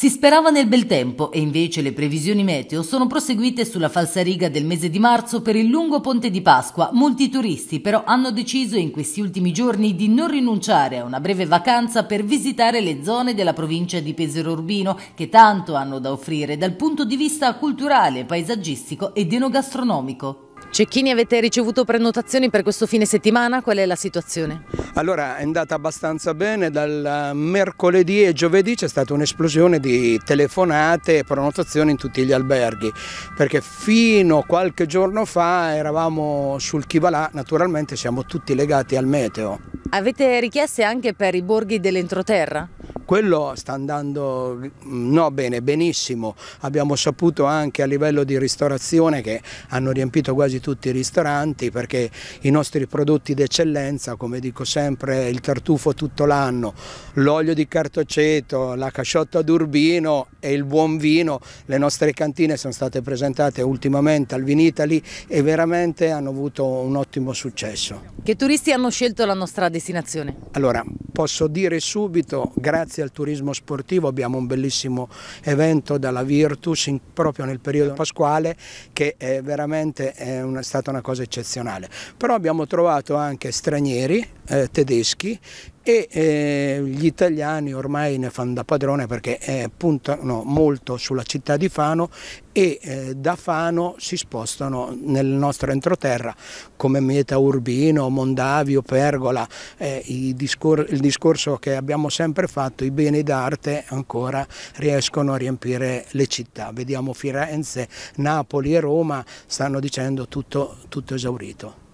Si sperava nel bel tempo e invece le previsioni meteo sono proseguite sulla falsariga del mese di marzo per il lungo ponte di Pasqua. Molti turisti però hanno deciso in questi ultimi giorni di non rinunciare a una breve vacanza per visitare le zone della provincia di Pesero Urbino che tanto hanno da offrire dal punto di vista culturale, paesaggistico ed enogastronomico. Cecchini avete ricevuto prenotazioni per questo fine settimana? Qual è la situazione? Allora è andata abbastanza bene, dal mercoledì e giovedì c'è stata un'esplosione di telefonate e prenotazioni in tutti gli alberghi perché fino a qualche giorno fa eravamo sul Kivalà, naturalmente siamo tutti legati al meteo. Avete richieste anche per i borghi dell'entroterra? quello sta andando mm, no, bene, benissimo, abbiamo saputo anche a livello di ristorazione che hanno riempito quasi tutti i ristoranti perché i nostri prodotti d'eccellenza, come dico sempre, il tartufo tutto l'anno, l'olio di cartoceto, la casciotta d'urbino e il buon vino. Le nostre cantine sono state presentate ultimamente al Vinitali e veramente hanno avuto un ottimo successo. Che turisti hanno scelto la nostra destinazione? Allora, posso dire subito, grazie al turismo sportivo abbiamo un bellissimo evento dalla Virtus in, proprio nel periodo pasquale che è veramente è una, stata una cosa eccezionale. Però abbiamo trovato anche stranieri, eh, tedeschi, e eh, gli italiani ormai ne fanno da padrone perché eh, puntano molto sulla città di Fano e eh, da Fano si spostano nel nostro entroterra come Meta Urbino, Mondavio, Pergola, eh, discor il discorso che abbiamo sempre fatto, i beni d'arte ancora riescono a riempire le città, vediamo Firenze, Napoli e Roma stanno dicendo tutto, tutto esaurito.